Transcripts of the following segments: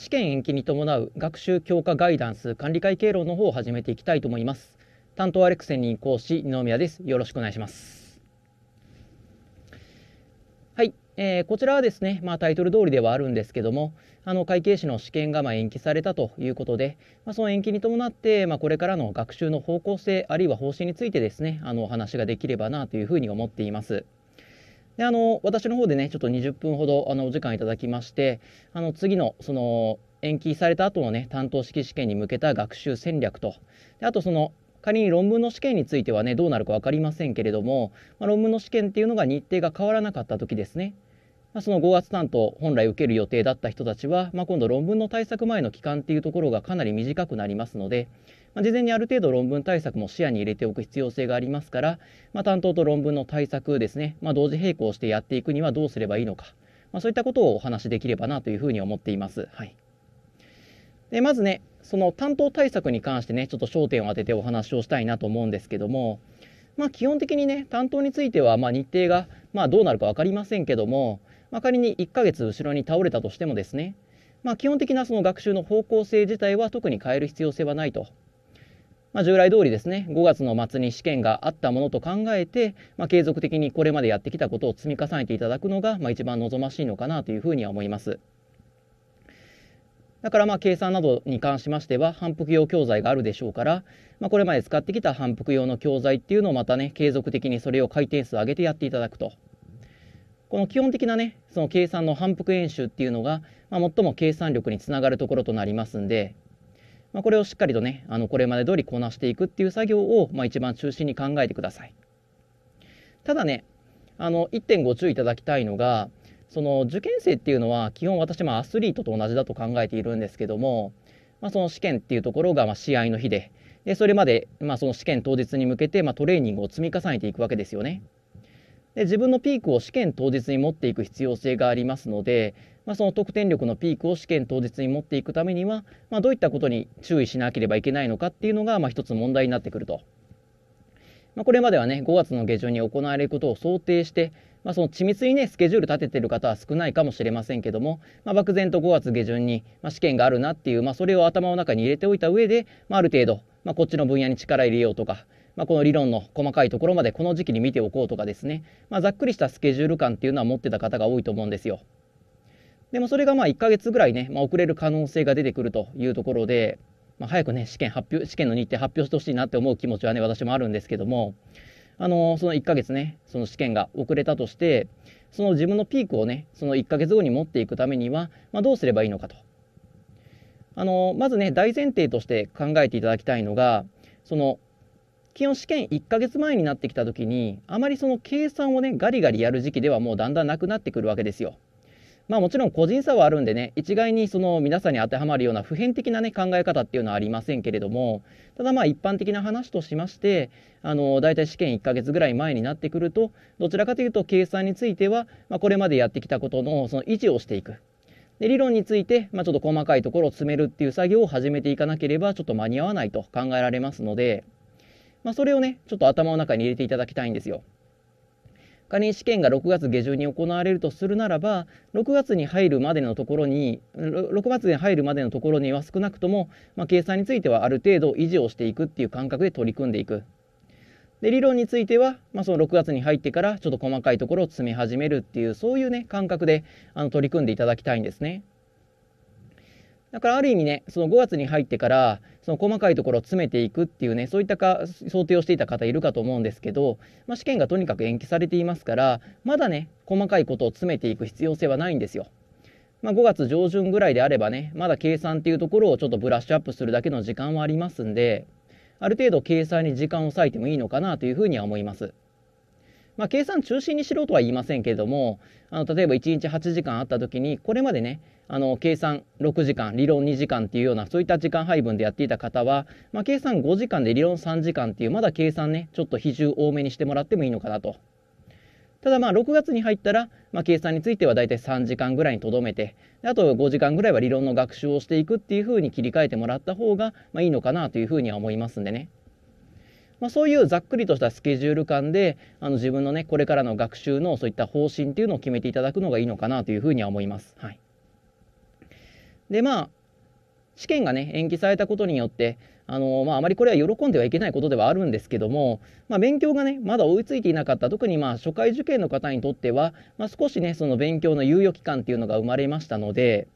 試験延期に伴う学習強化ガイダンス管理会経路の方を始めていきたいと思います担当アレクセンに講師二宮ですよろしくお願いしますはい、えー、こちらはですね、まあ、タイトル通りではあるんですけどもあの会計士の試験がま延期されたということで、まあ、その延期に伴って、まあ、これからの学習の方向性あるいは方針についてですねあのお話ができればなというふうに思っています。で、あの、私の方でね、ちょっと20分ほど、あの、お時間いただきまして、あの、次の、その、延期された後のね、担当式試験に向けた学習戦略と、であとその、仮に論文の試験についてはね、どうなるか分かりませんけれども、まあ、論文の試験っていうのが日程が変わらなかった時ですね。まあ、その5月担当、本来受ける予定だった人たちは、まあ、今度論文の対策前の期間っていうところがかなり短くなりますので、まあ、事前にある程度論文対策も視野に入れておく必要性がありますから、まあ、担当と論文の対策ですね、まあ、同時並行してやっていくにはどうすればいいのか、まそういったことをお話しできればなというふうに思っています。はい、でまずねその担当対策に関してねちょっと焦点を当ててお話をしたいなと思うんですけども、まあ、基本的にね担当についてはま日程がまどうなるか分かりませんけども、まあ、仮に1ヶ月後ろに倒れたとしてもですね、まあ、基本的なその学習の方向性自体は特に変える必要性はないとまあ、従来通りですね5月の末に試験があったものと考えて、まあ、継続的にこれまでやってきたことを積み重ねていただくのが、まあ、一番望ましいのかなというふうには思います。だからまあ計算などに関しましては反復用教材があるでしょうから、まあ、これまで使ってきた反復用の教材っていうのをまたね継続的にそれを回転数上げてやっていただくとこの基本的なねその計算の反復演習っていうのが、まあ、最も計算力につながるところとなりますんでまあ、これをしっかりとね、あの、これまで通りこなしていくっていう作業を、まあ、一番中心に考えてください。ただね、あの、1点ご注意いただきたいのが、その受験生っていうのは基本私もアスリートと同じだと考えているんですけども、まあ、その試験っていうところがま試合の日ででそれまでまその試験当日に向けてまトレーニングを積み重ねていくわけですよね。で自分のピークを試験当日に持っていく必要性がありますので、まあ、その得点力のピークを試験当日に持っていくためには、まあ、どういったことに注意しなければいけないのかっていうのが、まあ、一つ問題になってくると。まあ、これまではね5月の下旬に行われることを想定して、まあ、その緻密にねスケジュール立ててる方は少ないかもしれませんけども、まあ、漠然と5月下旬に、まあ、試験があるなっていう、まあ、それを頭の中に入れておいた上で、まあ、ある程度、まあ、こっちの分野に力入れようとか、まあ、この理論の細かいところまでこの時期に見ておこうとかですね、まあ、ざっくりしたスケジュール感っていうのは持ってた方が多いと思うんですよ。でもそれがまあ1ヶ月ぐらいね、まあ、遅れる可能性が出てくるというところで、まあ、早くね、試験発表、試験の日程発表してほしいなって思う気持ちはね、私もあるんですけども、あの、その1ヶ月ね、その試験が遅れたとして、その自分のピークをね、その1ヶ月後に持っていくためには、まあ、どうすればいいのかと。あの、まずね、大前提として考えていただきたいのが、その、基本試験1ヶ月前になってきたときに、あまりその計算をね、ガリガリやる時期ではもうだんだんなくなってくるわけですよ。まあもちろん個人差はあるんでね、一概にその皆さんに当てはまるような普遍的なね、考え方っていうのはありませんけれども、ただまあ一般的な話としまして、あの、大体試験1ヶ月ぐらい前になってくると、どちらかというと計算については、まあ、これまでやってきたことのその維持をしていく。で理論について、まあ、ちょっと細かいところを詰めるっていう作業を始めていかなければちょっと間に合わないと考えられますので、まあ、それをねちょっと頭の中に入れていただきたいんですよ。仮に試験が6月下旬に行われるとするならば6月に入るまでのところに6月に入るまでのところには少なくとも、まあ、計算についてはある程度維持をしていくっていう感覚で取り組んでいく。で理論については、まあ、その6月に入ってからちょっと細かいところを詰め始めるっていうそういうね感覚であの取り組んでいただきたいんですね。だからある意味ね、その5月に入ってから、その細かいところを詰めていくっていうね、そういったか想定をしていた方いるかと思うんですけど、まあ、試験がとにかく延期されていますから、まだね、細かいことを詰めていく必要性はないんですよ。まあ、5月上旬ぐらいであればね、まだ計算っていうところをちょっとブラッシュアップするだけの時間はありますんで、ある程度計算に時間を割いてもいいのかなというふうには思います。まあ、計算中心にしろとは言いませんけれどもあの例えば1日8時間あった時にこれまでねあの計算6時間理論2時間っていうようなそういった時間配分でやっていた方は、まあ、計算5時間で理論3時間っていうまだ計算ねちょっと比重多めにしてもらってもいいのかなと。ただまあ6月に入ったら、まあ、計算については大体3時間ぐらいにとどめてあと5時間ぐらいは理論の学習をしていくっていうふうに切り替えてもらった方が、まあ、いいのかなというふうには思いますんでね。まあ、そういうざっくりとしたスケジュール感であの自分のねこれからの学習のそういった方針っていうのを決めていただくのがいいのかなというふうには思います。はいでまあ試験がね延期されたことによってあのまあ、あまりこれは喜んではいけないことではあるんですけども、まあ、勉強がねまだ追いついていなかった特にまあ初回受験の方にとっては、まあ、少しねその勉強の猶予期間っていうのが生まれましたので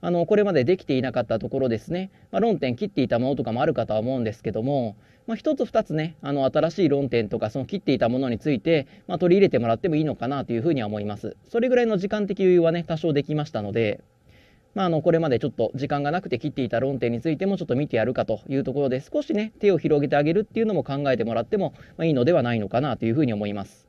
あのこれまでできていなかったところですね、ま論点切っていたものとかもあるかとは思うんですけども、ま1つ2つねあの新しい論点とかその切っていたものについて、ま取り入れてもらってもいいのかなというふうには思いますそれぐらいの時間的余裕はね多少できましたのでまあ、あのこれまでちょっと時間がなくて切っていた論点についてもちょっと見てやるかというところで少しね手を広げてあげるっていうのも考えてもらってもいいのではないのかなというふうに思います。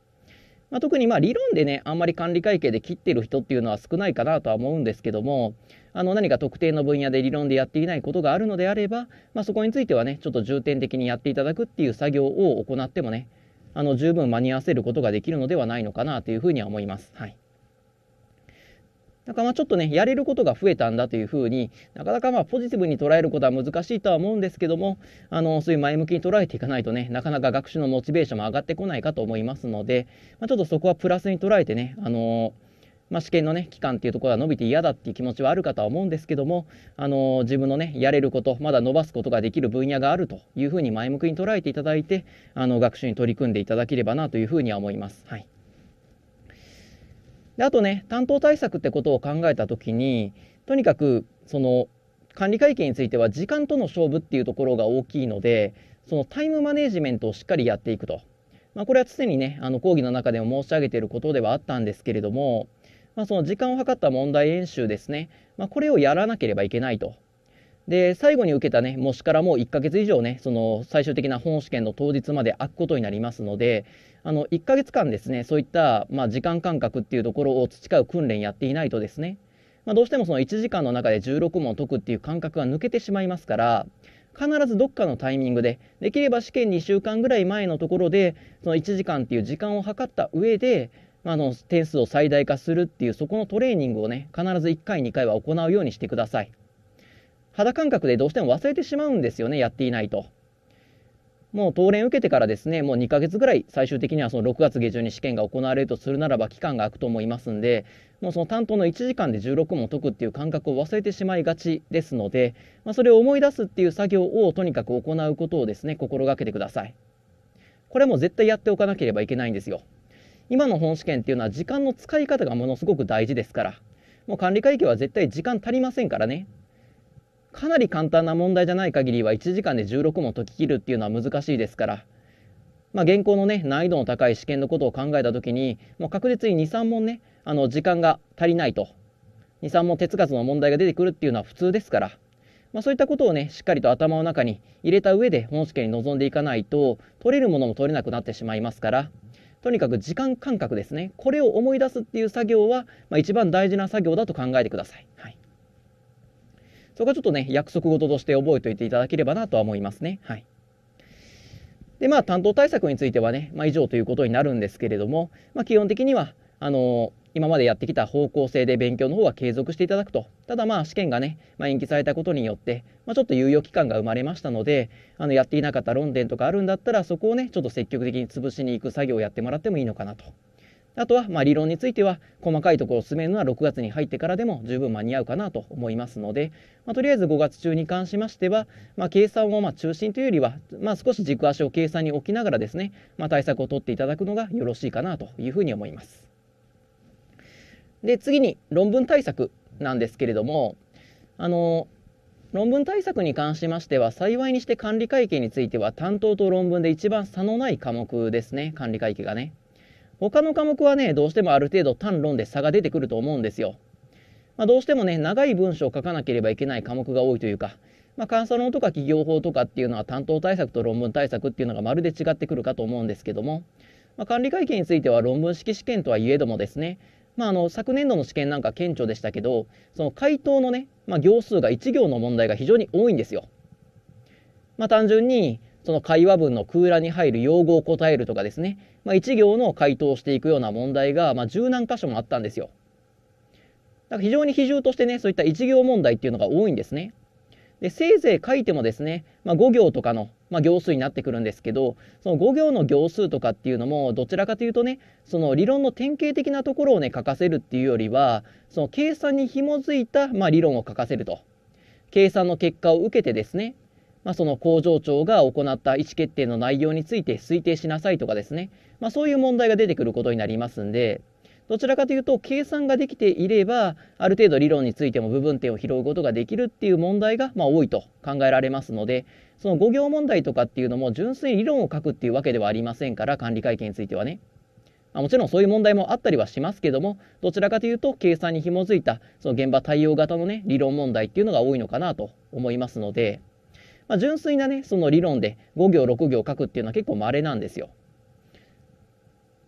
まあ、特にまあ理論でねあんまり管理会計で切ってる人っていうのは少ないかなとは思うんですけどもあの何か特定の分野で理論でやっていないことがあるのであれば、まあ、そこについてはねちょっと重点的にやっていただくっていう作業を行ってもねあの十分間に合わせることができるのではないのかなというふうには思います。はいなんかまあちょっとね、やれることが増えたんだというふうになかなかまあポジティブに捉えることは難しいとは思うんですけども、あの、そういう前向きに捉えていかないとね、なかなか学習のモチベーションも上がってこないかと思いますので、まあ、ちょっとそこはプラスに捉えてね、あのまあ、試験のね、期間っていうところは伸びて嫌だっていう気持ちはあるかとは思うんですけども、あの自分のね、やれること、まだ伸ばすことができる分野があるというふうに前向きに捉えていただいて、あの、学習に取り組んでいただければなというふうには思います。はい。であとね担当対策ってことを考えた時にとにかくその管理会計については時間との勝負っていうところが大きいのでそのタイムマネジメントをしっかりやっていくと、まあ、これは常にねあの講義の中でも申し上げていることではあったんですけれども、まあ、その時間を計った問題演習ですね、まあ、これをやらなければいけないとで、最後に受けたね、模試からもう1ヶ月以上ね、その最終的な本試験の当日まで空くことになりますので、あの、1ヶ月間ですね、そういった、まあ、時間感覚っていうところを培う訓練やっていないとですね、まあ、どうしてもその1時間の中で16問解くっていう感覚が抜けてしまいますから、必ずどっかのタイミングで、できれば試験2週間ぐらい前のところで、その1時間っていう時間を計った上で、まあの、点数を最大化するっていう、そこのトレーニングをね、必ず1回、2回は行うようにしてください。肌感覚でどうしても忘れてしまうんですよね、やっていないと。もう当連受けてからですね、もう2ヶ月ぐらい、最終的にはその6月下旬に試験が行われるとするならば、期間が空くと思いますんで、もうその担当の1時間で16問解くっていう感覚を忘れてしまいがちですので、まあ、それを思い出すっていう作業をとにかく行うことをですね、心がけてください。これはもう絶対やっておかなければいけないんですよ。今の本試験っていうのは時間の使い方がものすごく大事ですから、もう管理会計は絶対時間足りませんからね。かなり簡単な問題じゃない限りは1時間で16問解ききるっていうのは難しいですから、まあ、現行のね難易度の高い試験のことを考えた時にもう確実に23問ねあの時間が足りないと23問哲学の問題が出てくるっていうのは普通ですから、まあ、そういったことをねしっかりと頭の中に入れた上で本試験に臨んでいかないと取れるものも取れなくなってしまいますからとにかく時間感覚ですねこれを思い出すっていう作業は、まあ、一番大事な作業だと考えてください。はいそこはちょっとね、約束事として覚えておいていただければなとは思いますね。はい。で、まあ、担当対策についてはね、まあ、以上ということになるんですけれども、まあ、基本的には、あの今までやってきた方向性で勉強の方は継続していただくと。ただまあ試験がね、まあ、延期されたことによって、まあ、ちょっと猶予期間が生まれましたので、あのやっていなかった論点とかあるんだったら、そこをね、ちょっと積極的に潰しに行く作業をやってもらってもいいのかなとあとはま理論については細かいところを進めるのは6月に入ってからでも十分間に合うかなと思いますので、まあ、とりあえず5月中に関しましては、まあ、計算をま中心というよりは、まあ、少し軸足を計算に置きながらですね、ま対策を取っていただくのがよろしいかなというふうに思います。で次に論文対策なんですけれどもあの論文対策に関しましては幸いにして管理会計については担当と論文で一番差のない科目ですね管理会計がね。他の科目はね、どうしてもある程度単論で差が出てくると思うんですよ。まあ、どうしてもね、長い文章を書かなければいけない科目が多いというか、まあ、監査論とか企業法とかっていうのは担当対策と論文対策っていうのがまるで違ってくるかと思うんですけども、まあ、管理会計については論文式試験とはいえどもですね、まあ、あの昨年度の試験なんか顕著でしたけどその回答のね、まあ、行数が1行の問題が非常に多いんですよ。まあ、単純にその会話文の空欄に入る用語を答えるとかですね、まあ、1行の回答をしていくような問題が、まあ、十何箇所もあったんですよ。だから非常に比重としてね、そういった1行問題っていうのが多いんですね。でせいぜい書いてもですね、まあ、5行とかの、まあ、行数になってくるんですけどその5行の行数とかっていうのもどちらかというとねその理論の典型的なところをね書かせるっていうよりはその計算に紐づいた、まあ、理論を書かせると計算の結果を受けてですねまあ、その工場長が行った意思決定の内容について推定しなさいとかですね、まあ、そういう問題が出てくることになりますんで、どちらかというと、計算ができていれば、ある程度理論についても部分点を拾うことができるっていう問題が、まあ、多いと考えられますので、その5行問題とかっていうのも、純粋に理論を書くっていうわけではありませんから、管理会計についてはね。まあ、もちろんそういう問題もあったりはしますけども、どちらかというと、計算に紐づいた、その現場対応型のね、理論問題っていうのが多いのかなと思いますので、まあ、純粋なねその理論で5行6行書くっていうのは結構稀なんですよ。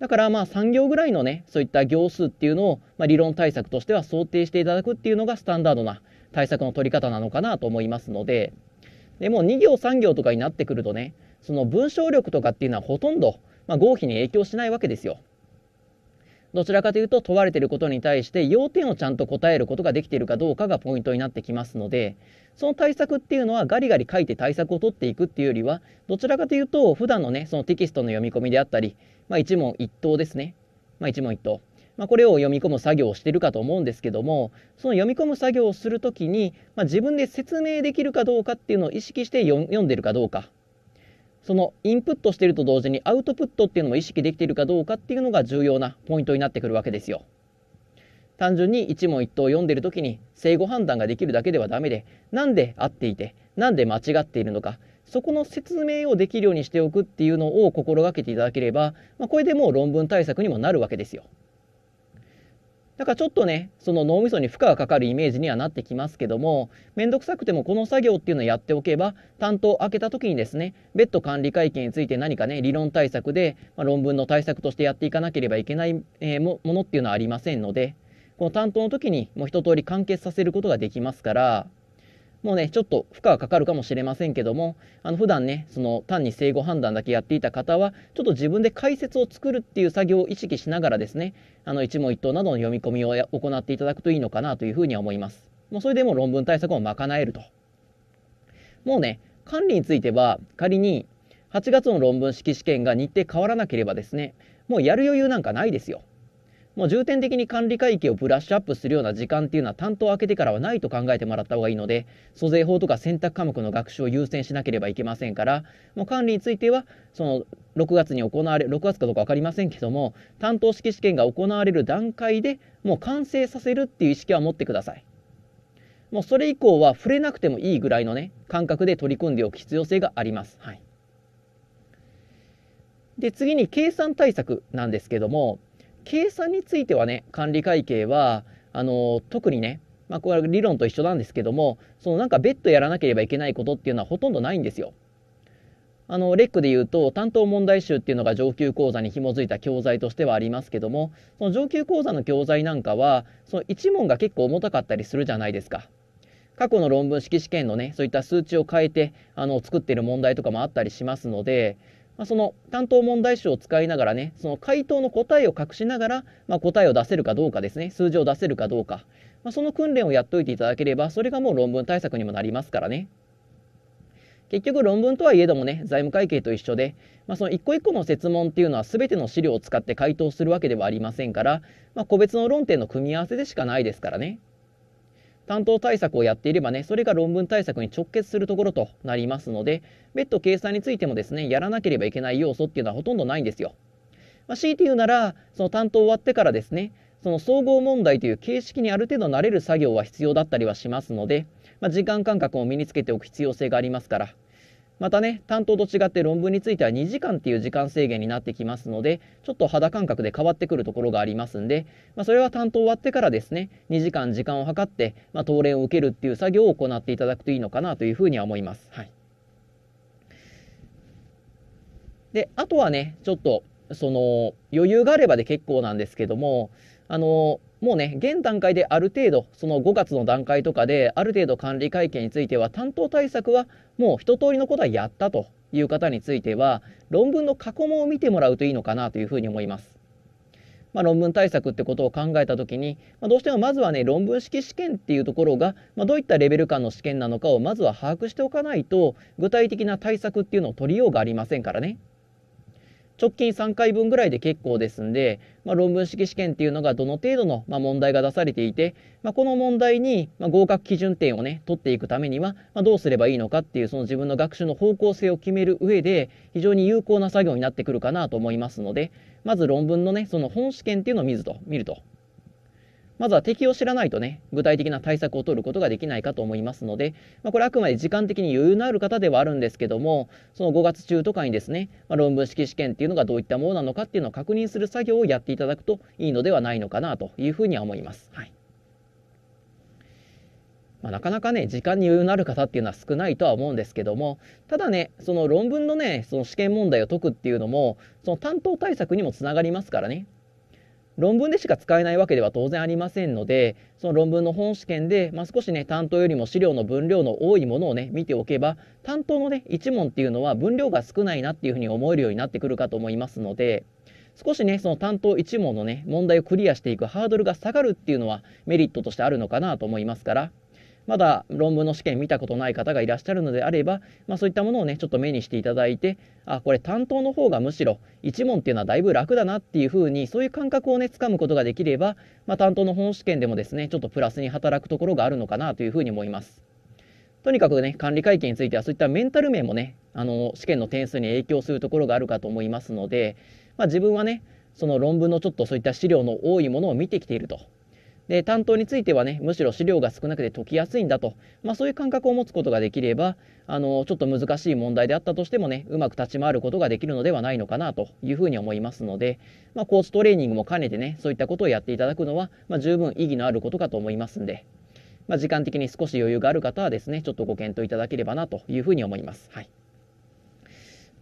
だからまあ3行ぐらいのねそういった行数っていうのを、まあ、理論対策としては想定していただくっていうのがスタンダードな対策の取り方なのかなと思いますのででもう2行3行とかになってくるとねその文章力とかっていうのはほとんど、まあ、合否に影響しないわけですよ。どちらかというと問われていることに対して要点をちゃんと答えることができているかどうかがポイントになってきますので、その対策っていうのはガリガリ書いて対策を取っていくっていうよりは、どちらかというと普段のね、そのテキストの読み込みであったり、まあ一問一答ですね。まあ一問一答。まあ、これを読み込む作業をしてるかと思うんですけどもその読み込む作業をする時に、まあ、自分で説明できるかどうかっていうのを意識して読んでるかどうかそのインプットしてると同時にアウトプットっていうのも意識できているかどうかっていうのが重要なポイントになってくるわけですよ。単純に一問一答読んでる時に正誤判断ができるだけではダメで何で合っていて何で間違っているのかそこの説明をできるようにしておくっていうのを心がけていただければ、まあ、これでもう論文対策にもなるわけですよ。だからちょっとねその脳みそに負荷がかかるイメージにはなってきますけども面倒くさくてもこの作業っていうのをやっておけば担当を開けた時にですね別途管理会計について何かね理論対策で、まあ、論文の対策としてやっていかなければいけない、えー、ものっていうのはありませんのでこの担当の時にもう一通り完結させることができますからもうね、ちょっと負荷がかかるかもしれませんけども、あの普段ね、その単に正合判断だけやっていた方は、ちょっと自分で解説を作るっていう作業を意識しながらですね、あの一問一答などの読み込みを行っていただくといいのかなというふうには思います。もうそれでも論文対策も賄えると。もうね、管理については仮に8月の論文式試験が日程変わらなければですね、もうやる余裕なんかないですよ。もう重点的に管理会計をブラッシュアップするような時間っていうのは担当を開けてからはないと考えてもらった方がいいので、租税法とか選択科目の学習を優先しなければいけませんから、もう管理については、その6月に行われ、6月かどうか分かりませんけども、担当式試験が行われる段階でもう完成させるっていう意識は持ってください。もうそれ以降は触れなくてもいいぐらいのね、感覚で取り組んでおく必要性があります。はい。で、次に計算対策なんですけども、計算についてはね、管理会計は、あの、特にね、まあ、これは理論と一緒なんですけども、そのなんか別途やらなければいけないことっていうのはほとんどないんですよ。あの、レックで言うと、担当問題集っていうのが上級講座に紐づいた教材としてはありますけども、その上級講座の教材なんかは、その1問が結構重たかったりするじゃないですか。過去の論文式試験のね、そういった数値を変えて、あの、作ってる問題とかもあったりしますので、まあ、その担当問題集を使いながらね、その回答の答えを隠しながら、まあ、答えを出せるかどうかですね、数字を出せるかどうか、まあ、その訓練をやっといていただければ、それがもう論文対策にもなりますからね。結局論文とはいえどもね、財務会計と一緒で、まあ、その一個一個の設問っていうのは全ての資料を使って回答するわけではありませんから、ま個別の論点の組み合わせでしかないですからね。担当対策をやっていればね、それが論文対策に直結するところとなりますので、別途計算についてもですね、やらなければいけない要素っていうのはほとんどないんですよ。まあ、強いて言うなら、その担当終わってからですね、その総合問題という形式にある程度慣れる作業は必要だったりはしますので、まあ、時間感覚を身につけておく必要性がありますから、またね担当と違って論文については2時間っていう時間制限になってきますのでちょっと肌感覚で変わってくるところがありますんで、まあ、それは担当終わってからですね2時間時間を計って、まあ、答練を受けるっていう作業を行っていただくといいのかなというふうには思います。はい、であとはねちょっとその余裕があればで結構なんですけどもあのもうね、現段階である程度、その5月の段階とかで、ある程度管理会計については、担当対策はもう一通りのことはやったという方については、論文の過去問を見てもらうといいのかなというふうに思います。まあ、論文対策ってことを考えた時に、まあ、どうしてもまずはね論文式試験っていうところが、まあ、どういったレベル感の試験なのかをまずは把握しておかないと具体的な対策っていうのを取りようがありませんからね。直近3回分ぐらいで結構ですんで、まあ、論文式試験っていうのがどの程度の、ま問題が出されていて、まあ、この問題に、ま合格基準点をね、取っていくためには、まどうすればいいのかっていう、その自分の学習の方向性を決める上で、非常に有効な作業になってくるかなと思いますので、まず論文のね、その本試験っていうのを見ると、見るとまずは敵を知らないとね、具体的な対策を取ることができないかと思いますので、まあ、これあくまで時間的に余裕のある方ではあるんですけども、その5月中とかにですね、まあ、論文式試験っていうのがどういったものなのかっていうのを確認する作業をやっていただくといいのではないのかなというふうには思います。はい。まあ、なかなかね、時間に余裕のある方っていうのは少ないとは思うんですけども、ただね、その論文のね、その試験問題を解くっていうのも、その担当対策にもつながりますからね、論文でしか使えないわけでは当然ありませんのでその論文の本試験で、まあ、少しね担当よりも資料の分量の多いものをね見ておけば担当のね1問っていうのは分量が少ないなっていうふうに思えるようになってくるかと思いますので少しねその担当1問のね問題をクリアしていくハードルが下がるっていうのはメリットとしてあるのかなと思いますから。まだ論文の試験見たことない方がいらっしゃるのであれば、まあ、そういったものをねちょっと目にしていただいてあこれ担当の方がむしろ1問っていうのはだいぶ楽だなっていうふうにそういう感覚をねつかむことができれば、まあ、担当の本試験でもですねちょっとプラスに働くところがあるのかなというふうに思います。とにかくね管理会計についてはそういったメンタル面もねあの試験の点数に影響するところがあるかと思いますので、まあ、自分はねその論文のちょっとそういった資料の多いものを見てきているとで担当についてはねむしろ資料が少なくて解きやすいんだと、まあ、そういう感覚を持つことができればあのちょっと難しい問題であったとしてもねうまく立ち回ることができるのではないのかなというふうに思いますので、まあ、コーチトレーニングも兼ねてねそういったことをやっていただくのは、まあ、十分意義のあることかと思いますんで、まあ、時間的に少し余裕がある方はですねちょっとご検討いただければなというふうに思います。はい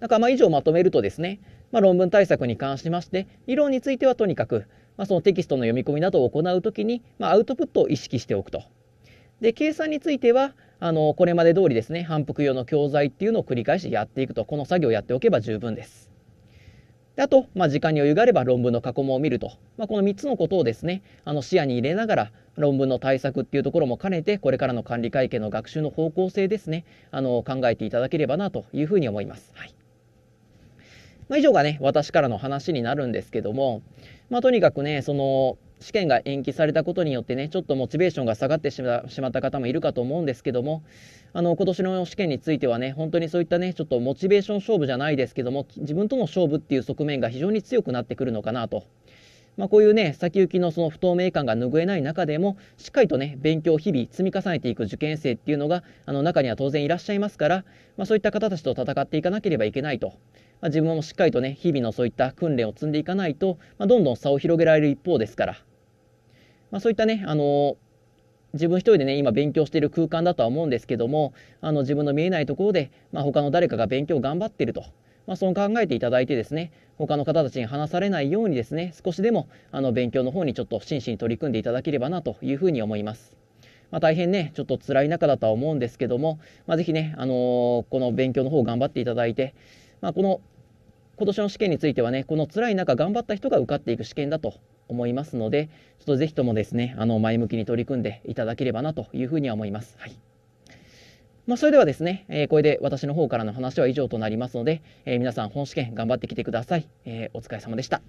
なんかまあ以上まとめるとですね、まあ、論文対策に関しまして、理論についてはとにかく、まあ、そのテキストの読み込みなどを行う時に、まあ、アウトプットを意識しておくと。で計算についてはあのこれまで通りですね反復用の教材っていうのを繰り返しやっていくとこの作業をやっておけば十分です。であと、まあ、時間に余裕があれば論文の過去問を見ると、まあ、この3つのことをですねあの視野に入れながら論文の対策っていうところも兼ねてこれからの管理会計の学習の方向性ですねあの考えていただければなというふうに思います。はいまあ、以上がね、私からの話になるんですけども、まあ、とにかくね、その、試験が延期されたことによってね、ちょっとモチベーションが下がってしまった方もいるかと思うんですけども、あの、今年の試験についてはね、本当にそういったね、ちょっとモチベーション勝負じゃないですけども、自分との勝負っていう側面が非常に強くなってくるのかなと。まあ、こういうね、先行きのその不透明感が拭えない中でも、しっかりとね、勉強を日々積み重ねていく受験生っていうのが、あの中には当然いらっしゃいますから、まあ、そういった方たちと戦っていかなければいけないと。まあ、自分もしっかりとね、日々のそういった訓練を積んでいかないと、まあ、どんどん差を広げられる一方ですから、まあ、そういったね、あのー、自分一人でね、今勉強している空間だとは思うんですけども、あの自分の見えないところで、まあ、他の誰かが勉強を頑張ってると、まあ、そう考えていただいてですね、他の方たちに話されないようにですね、少しでもあの勉強の方にちょっと真摯に取り組んでいただければなというふうに思います。まあ、大変ね、ちょっと辛い中だとは思うんですけども、まあ、ぜひね、あのー、この勉強の方を頑張っていただいて、まあ、この今年の試験についてはね、この辛い中頑張った人が受かっていく試験だと思いますので、ちょっとぜひともですね、あの、前向きに取り組んでいただければなというふうには思います。はい。まあ、それではですね、えー、これで私の方からの話は以上となりますので、えー、皆さん本試験頑張ってきてください。えー、お疲れ様でした。